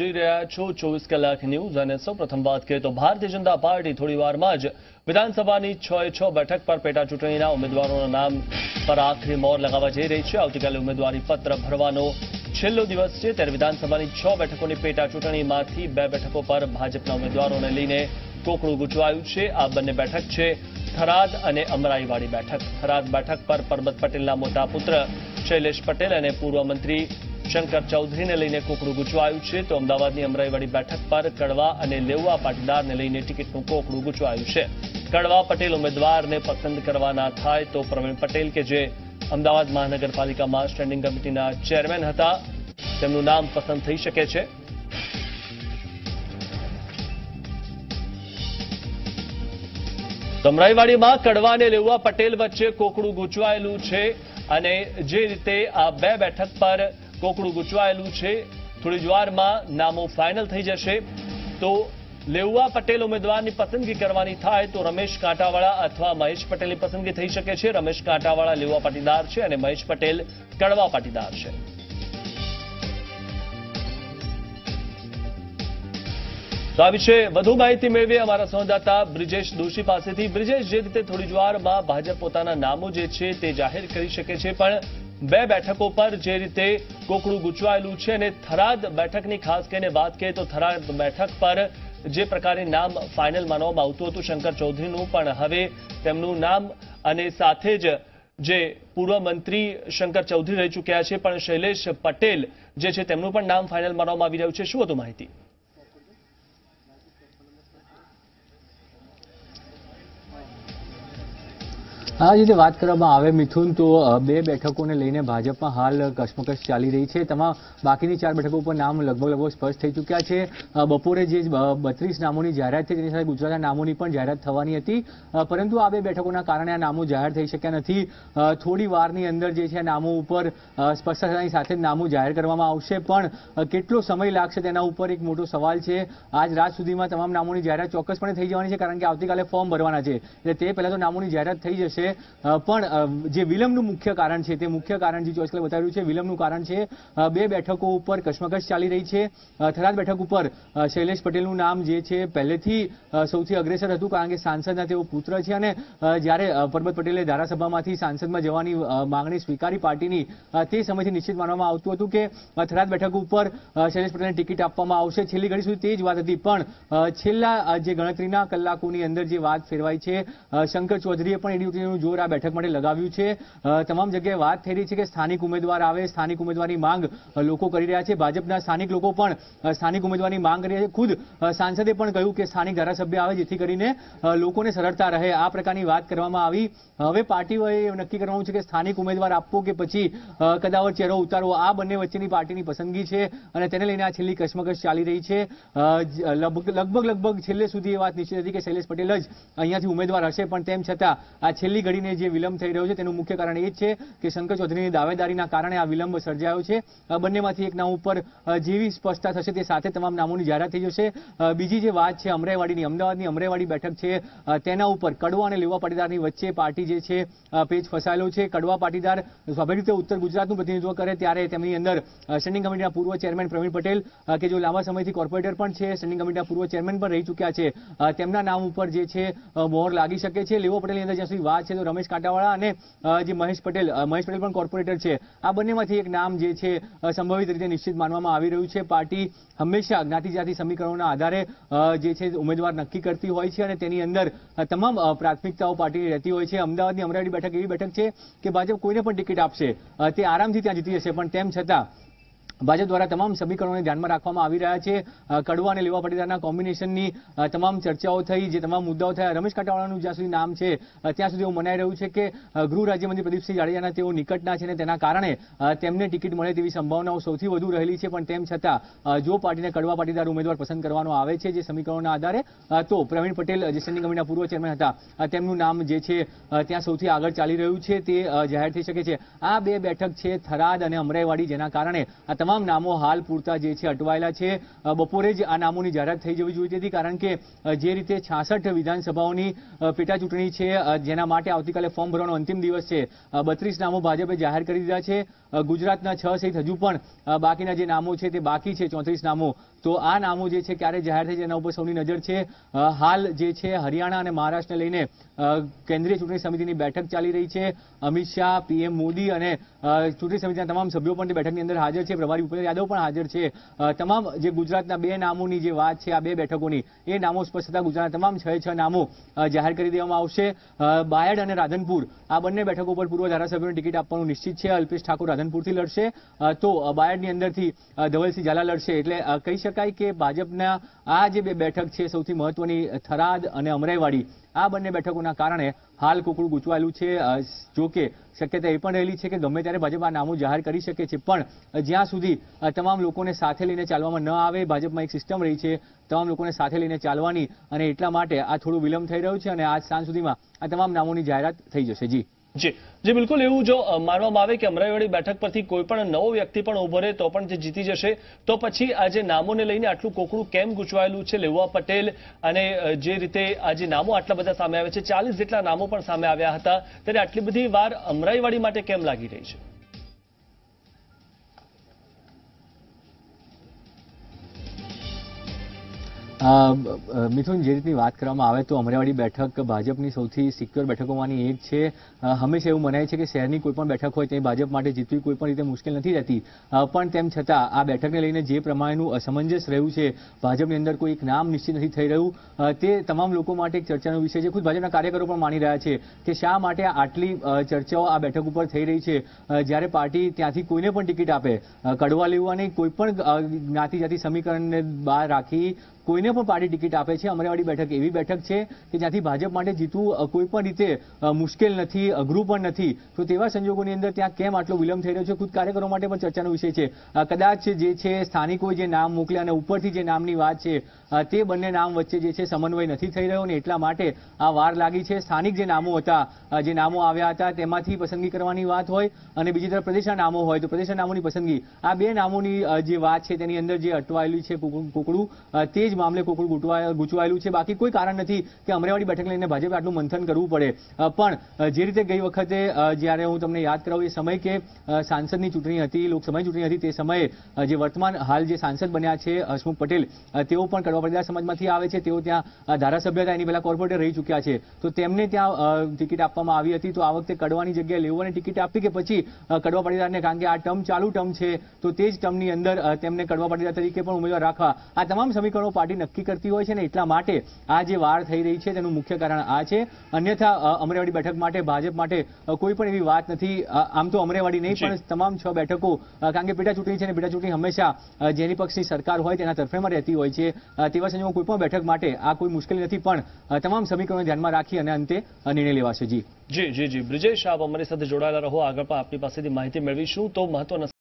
જોઈ રહ્યા છો ચોવીસ કલાક ન્યૂઝ અને સૌ પ્રથમ વાત કરીએ તો ભારતીય જનતા પાર્ટી થોડીવારમાં જ વિધાનસભાની છ છ બેઠક પર પેટા ચૂંટણીના ઉમેદવારોના નામ પર આખરી મોર લગાવવા જઈ રહી છે આવતીકાલે ઉમેદવારી પત્ર ભરવાનો છેલ્લો દિવસ છે ત્યારે વિધાનસભાની છ બેઠકોની પેટા ચૂંટણીમાંથી બે બેઠકો પર ભાજપના ઉમેદવારોને લઈને કોકડું ગુચવાયું છે આ બંને બેઠક છે થરાદ અને અમરાઈવાડી બેઠક થરાદ બેઠક પર પરબત પટેલના મોટા પુત્ર શૈલેષ પટેલ અને પૂર્વ મંત્રી શંકર ચૌધરીને લઈને કોકડું ગૂંચવાયું છે તો અમદાવાદની અમરાઈવાડી બેઠક પર કડવા અને લેવા પાટીદારને લઈને ટિકિટનું કોકડું ગૂંચવાયું છે કડવા પટેલ ઉમેદવારને પસંદ કરવાના થાય તો પ્રવીણ પટેલ કે જે અમદાવાદ મહાનગરપાલિકામાં સ્ટેન્ડિંગ કમિટીના ચેરમેન હતા તેમનું નામ પસંદ થઈ શકે છે સમરાઈવાડીમાં કડવા અને લેવા પટેલ વચ્ચે કોકડું ગૂંચવાયેલું છે અને જે રીતે આ બે બેઠક પર કોકડું ગૂંચવાયેલું છે થોડી જ વારમાં નામો ફાઇનલ થઈ જશે તો લેઉવા પટેલ ઉમેદવારની પસંદગી કરવાની થાય તો રમેશ કાંટાવાળા અથવા મહેશ પટેલની પસંદગી થઈ શકે છે રમેશ કાંટાવાળા લેવા પાટીદાર છે અને મહેશ પટેલ કડવા પાટીદાર છે તો આ વિશે વધુ માહિતી મેળવીએ અમારા સંવાદદાતા બ્રિજેશ દોશી પાસેથી બ્રિજેશ જે રીતે થોડી જ વારમાં ભાજપ પોતાના નામો જે છે તે જાહેર કરી શકે છે પણ બે બેઠકો પર જે રીતે કોકડું ગુચવાયેલું છે અને થરાદ બેઠકની ખાસ કરીને વાત કરીએ તો થરાદ બેઠક પર જે પ્રકારે નામ ફાઇનલ માનવામાં આવતું હતું શંકર ચૌધરીનું પણ હવે તેમનું નામ અને સાથે જ જે પૂર્વ મંત્રી શંકર ચૌધરી રહી ચૂક્યા છે પણ શૈલેષ પટેલ જે છે તેમનું પણ નામ ફાઇનલ માનવામાં આવી રહ્યું છે શું વધુ માહિતી આ રીતે વાત કરવામાં આવે મિથુન તો બે બેઠકોને લઈને ભાજપમાં હાલ કશ્મકશ ચાલી રહી છે તેમાં બાકીની ચાર બેઠકો ઉપર નામ લગભગ લગભગ સ્પષ્ટ થઈ ચૂક્યા છે બપોરે જે બત્રીસ નામોની જાહેરાત થઈ તેની સાથે ગુજરાતના નામોની પણ જાહેરાત થવાની હતી પરંતુ આ બે બેઠકોના કારણે આ નામો જાહેર થઈ શક્યા નથી થોડી વારની અંદર જે છે નામો ઉપર સ્પષ્ટ સ્પષ્ટતાની સાથે નામો જાહેર કરવામાં આવશે પણ કેટલો સમય લાગશે તેના ઉપર એક મોટો સવાલ છે આજ રાત સુધીમાં તમામ નામોની જાહેરાત ચોક્કસપણે થઈ જવાની છે કારણ કે આવતીકાલે ફોર્મ ભરવાના છે એટલે તે પહેલાં તો નામોની જાહેરાત થઈ જશે પણ જે વિલંબનું મુખ્ય કારણ છે તે મુખ્ય કારણ જે ચોઈસ ક્લબ છે વિલંબનું કારણ છે બે બેઠકો ઉપર કશ્મકશ ચાલી રહી છે થરાદ બેઠક ઉપર શૈલેષ પટેલનું નામ જે છે પહેલેથી સૌથી અગ્રેસર હતું કારણ કે સાંસદના તેઓ પુત્ર છે અને જ્યારે પરબત પટેલે ધારાસભામાંથી સાંસદમાં જવાની માંગણી સ્વીકારી પાર્ટીની તે સમયથી નિશ્ચિત માનવામાં આવતું હતું કે થરાદ બેઠક ઉપર શૈલેષ પટેલને ટિકિટ આપવામાં આવશે છેલ્લી ઘડી સુધી તે જ વાત હતી પણ છેલ્લા જે ગણતરીના કલાકોની અંદર જે વાત ફેરવાઈ છે શંકર ચૌધરીએ પણ એની પાર્ટીનું જોર આ બેઠક માટે લગાવ્યું છે તમામ જગ્યાએ વાત થઈ રહી છે કે સ્થાનિક ઉમેદવાર આવે સ્થાનિક ઉમેદવારની માંગ લોકો કરી રહ્યા છે ભાજપના સ્થાનિક લોકો પણ સ્થાનિક ઉમેદવારની માંગ કરી રહ્યા છે ખુદ સાંસદે પણ કહ્યું કે સ્થાનિક ધારાસભ્ય આવે જેથી કરીને લોકોને સરળતા રહે આ પ્રકારની વાત કરવામાં આવી હવે પાર્ટીઓએ નક્કી કરવાનું છે કે સ્થાનિક ઉમેદવાર આપવો કે પછી કદાવર ચહેરો ઉતારવો આ બંને વચ્ચેની પાર્ટીની પસંદગી છે અને તેને લઈને આ છેલ્લી કશ્મકશ ચાલી રહી છે લગભગ લગભગ છેલ્લે સુધી એ વાત નિશ્ચિત હતી કે શૈલેષ પટેલ જ અહીંયાથી ઉમેદવાર હશે પણ તેમ છતાં આ છેલ્લી ઘડી ઘડીને જે વિલંબ થઈ રહ્યો છે તેનું મુખ્ય કારણ એ જ છે કે શંકર ચૌધરીની દાવેદારીના કારણે આ વિલંબ સર્જાયો છે બંનેમાંથી એક નામ ઉપર જેવી સ્પષ્ટતા થશે તે સાથે તમામ નામોની જાહેરાત થઈ જશે બીજી જે વાત છે અમરેવાડીની અમદાવાદની અમરેવાડી બેઠક છે તેના ઉપર કડવા અને લેવા પાટીદારની વચ્ચે પાર્ટી જે છે પેજ ફસાયેલો છે કડવા પાટીદાર સ્વાભાવિક રીતે ઉત્તર ગુજરાતનું પ્રતિનિધિત્વ કરે ત્યારે તેમની અંદર સ્ટેન્ડિંગ કમિટીના પૂર્વ ચેરમેન પ્રવીણ પટેલ કે જો લાંબા સમયથી કોર્પોરેટર પણ છે સ્ટેન્ડિંગ કમિટીના પૂર્વ ચેરમેન પણ રહી ચૂક્યા છે તેમના નામ ઉપર જે છે મોહર લાગી શકે છે લેવો પટેલની અંદર જ્યાં સુધી વાત છે તો રમેશ કાંટાવાળા અને જે મહેશ પટેલ મહેશ પટેલ પણ કોર્પોરેટર છે આ બંનેમાંથી એક નામ જે છે સંભવિત રીતે નિશ્ચિત માનવામાં આવી રહ્યું છે પાર્ટી હંમેશા જ્ઞાતિજાતિ સમીકરણોના આધારે જે છે ઉમેદવાર નક્કી કરતી હોય છે અને તેની અંદર તમામ પ્રાથમિકતાઓ પાર્ટીની રહેતી હોય છે અમદાવાદની અમરાવતી બેઠક એવી બેઠક છે કે ભાજપ કોઈને પણ ટિકિટ આપશે તે આરામથી ત્યાં જીતી જશે પણ તેમ છતાં ભાજપ દ્વારા તમામ સમીકરણોને ધ્યાનમાં રાખવામાં આવી રહ્યા છે કડવા અને લેવા પાટીદારના કોમ્બિનેશનની તમામ ચર્ચાઓ થઈ જે તમામ મુદ્દાઓ થયા રમેશ કાંટાવાળાનું જ્યાં સુધી નામ છે ત્યાં સુધી એવું મનાઈ રહ્યું છે કે ગૃહ રાજ્યમંત્રી પ્રદીપસિંહ જાડેજાના તેઓ નિકટના છે અને તેના કારણે તેમને ટિકિટ મળે તેવી સંભાવનાઓ સૌથી વધુ રહેલી છે પણ તેમ છતાં જો પાર્ટીને કડવા પાટીદાર ઉમેદવાર પસંદ કરવાનો આવે છે જે સમીકરણોના આધારે તો પ્રવીણ પટેલ જે સ્ટેન્ડિંગ કમિટીના પૂર્વ ચેરમેન હતા તેમનું નામ જે છે ત્યાં સૌથી આગળ ચાલી રહ્યું છે તે જાહેર થઈ શકે છે આ બે બેઠક છે થરાદ અને અમરાઈવાડી જેના કારણે આ તમામ તમામ નામો હાલ પૂરતા જે છે અટવાયેલા છે બપોરે જ આ નામોની જાહેરાત થઈ જવી જોઈતી હતી કારણ કે જે રીતે છાસઠ વિધાનસભાઓની પેટાચૂંટણી છે જેના માટે આવતીકાલે ફોર્મ ભરવાનો અંતિમ દિવસ છે બત્રીસ નામો ભાજપે જાહેર કરી દીધા છે ગુજરાતના છ સહિત હજુ પણ બાકીના જે નામો છે તે બાકી છે ચોત્રીસ નામો તો આ નામો જે છે ક્યારે જાહેર થઈ છે એના ઉપર સૌની નજર છે હાલ જે છે હરિયાણા અને મહારાષ્ટ્રને લઈને કેન્દ્રીય ચૂંટણી સમિતિની બેઠક ચાલી રહી છે અમિત શાહ પીએમ મોદી અને ચૂંટણી સમિતિના તમામ સભ્યો પણ બેઠકની અંદર હાજર છે પ્રભારી ભૂપેન્દ્ર યાદવ પણ હાજર છે તમામ જે ગુજરાતના બે નામોની જે વાત છે આ બે બેઠકોની એ નામો સ્પષ્ટ થતા ગુજરાતના તમામ છ છ નામો જાહેર કરી દેવામાં આવશે બાયડ અને રાધનપુર આ બંને બેઠકો પર પૂર્વ ધારાસભ્યોને ટિકિટ આપવાનું નિશ્ચિત છે અલ્પેશ ઠાકોર રાધનપુરથી લડશે તો બાયડની અંદરથી ધવલસિંહ ઝાલા લડશે એટલે કહી શકાય શકાય કે ભાજપના આ જે બે બેઠક છે સૌથી મહત્વની થરાદ અને અમરાઈવાડી આ બંને બેઠકોના કારણે હાલ કુકડું ગૂંચવાયેલું છે જો કે શક્યતા એ પણ રહેલી છે કે ગમે ત્યારે ભાજપ આ નામું જાહેર કરી શકે છે પણ જ્યાં સુધી તમામ લોકોને સાથે લઈને ચાલવામાં ન આવે ભાજપમાં એક સિસ્ટમ રહી છે તમામ લોકોને સાથે લઈને ચાલવાની અને એટલા માટે આ થોડું વિલંબ થઈ રહ્યું છે અને આજ સાંજ સુધીમાં આ તમામ નામોની જાહેરાત થઈ જશે જી જી જે બિલકુલ એવું જો માનવામાં આવે કે અમરાઈવાડી બેઠક પરથી કોઈ પણ નવો વ્યક્તિ પણ ઉભો રહે તો પણ જે જીતી જશે તો પછી આજે નામોને લઈને આટલું કોકડું કેમ ગૂંચવાયેલું છે લેવા પટેલ અને જે રીતે આજે નામો આટલા બધા સામે આવે છે ચાલીસ જેટલા નામો પણ સામે આવ્યા હતા ત્યારે આટલી બધી વાર અમરાઈવાડી માટે કેમ લાગી રહી છે મિથુન જે રીતની વાત કરવામાં આવે તો અમરાવાડી બેઠક ભાજપની સૌથી સિક્યોર બેઠકોમાંની એક છે હંમેશા એવું મનાય છે કે શહેરની કોઈપણ બેઠક હોય તે ભાજપ માટે જીતવી કોઈ પણ રીતે મુશ્કેલ નથી રહેતી પણ તેમ છતાં આ બેઠકને લઈને જે પ્રમાણેનું અસમંજસ રહ્યું છે ભાજપની અંદર કોઈ એક નામ નિશ્ચિત નથી થઈ રહ્યું તે તમામ લોકો માટે એક ચર્ચાનો વિષય છે ખુદ ભાજપના કાર્યકરો પણ માની રહ્યા છે કે શા માટે આટલી ચર્ચાઓ આ બેઠક ઉપર થઈ રહી છે જ્યારે પાર્ટી ત્યાંથી કોઈને પણ ટિકિટ આપે કડવા લેવાની કોઈ પણ જ્ઞાતિ જાતિ સમીકરણને બહાર રાખી કોઈને અમને પાર્ટી ટિકિટ આપે છે અમરેવાડી બેઠક એવી બેઠક છે કે જ્યાંથી ભાજપ માટે જીતવું કોઈ પણ રીતે મુશ્કેલ નથી અઘરું પણ નથી તો તેવા સંજોગોની અંદર ત્યાં કેમ આટલો વિલંબ થઈ રહ્યો છે ખુદ કાર્યકરો માટે પણ ચર્ચાનો વિષય છે કદાચ જે છે સ્થાનિકોએ જે નામ મોકલ્યા અને ઉપરથી જે નામની વાત છે તે બંને નામ વચ્ચે જે છે સમન્વય નથી થઈ રહ્યો અને એટલા માટે આ વાર લાગી છે સ્થાનિક જે નામો હતા જે નામો આવ્યા હતા તેમાંથી પસંદગી કરવાની વાત હોય અને બીજી તરફ પ્રદેશના નામો હોય તો પ્રદેશના નામોની પસંદગી આ બે નામોની જે વાત છે તેની અંદર જે અટવાયેલી છે કુકડું તે જ મામલે સાથે કોકડું ગૂંચવાયેલું છે બાકી કોઈ કારણ નથી કે અમરેવાડી બેઠક લઈને ભાજપે આટલું મંથન કરવું પડે પણ જે રીતે ગઈ વખતે જ્યારે હું તમને યાદ કરાવું એ સમય કે સાંસદની ચૂંટણી હતી લોકસભાની ચૂંટણી હતી તે સમયે જે વર્તમાન હાલ જે સાંસદ બન્યા છે હસમુખ પટેલ તેઓ પણ કડવા પડદાર સમાજમાંથી આવે છે તેઓ ત્યાં ધારાસભ્ય હતા એની પહેલા કોર્પોરેટર રહી ચૂક્યા છે તો તેમને ત્યાં ટિકિટ આપવામાં આવી હતી તો આ વખતે કડવાની જગ્યાએ લેવાની ટિકિટ આપી કે પછી કડવા પાટીદારને કારણ કે આ ટર્મ ચાલુ ટર્મ છે તો તે જ ટર્મની અંદર તેમને કડવા પાટીદાર તરીકે પણ ઉમેદવાર રાખવા આ તમામ સમીકરણો પાર્ટી નક્કી કરતી હોય છે ને એટલા માટે આ જે વાર થઈ રહી છે તેનું મુખ્ય કારણ આ છે અન્યથા અમરેવાડી બેઠક માટે ભાજપ માટે કોઈ પણ એવી વાત નથી આમ તો અમરેવાડી નહીં પણ તમામ છ બેઠકો કારણ કે પેટા ચૂંટણી છે ને પેટા ચૂંટણી હંમેશા જેની પક્ષની સરકાર હોય તેના તરફેણમાં રહેતી હોય છે તેવા સંજોગો કોઈ પણ બેઠક માટે આ કોઈ મુશ્કેલી નથી પણ તમામ સમીકરણો ધ્યાનમાં રાખી અને અંતે નિર્ણય લેવાશે જી જી જી જી બ્રિજેશ આપ અમારી સાથે જોડાયેલા રહો આગળ પણ આપની પાસેથી માહિતી મેળવીશું તો મહત્વના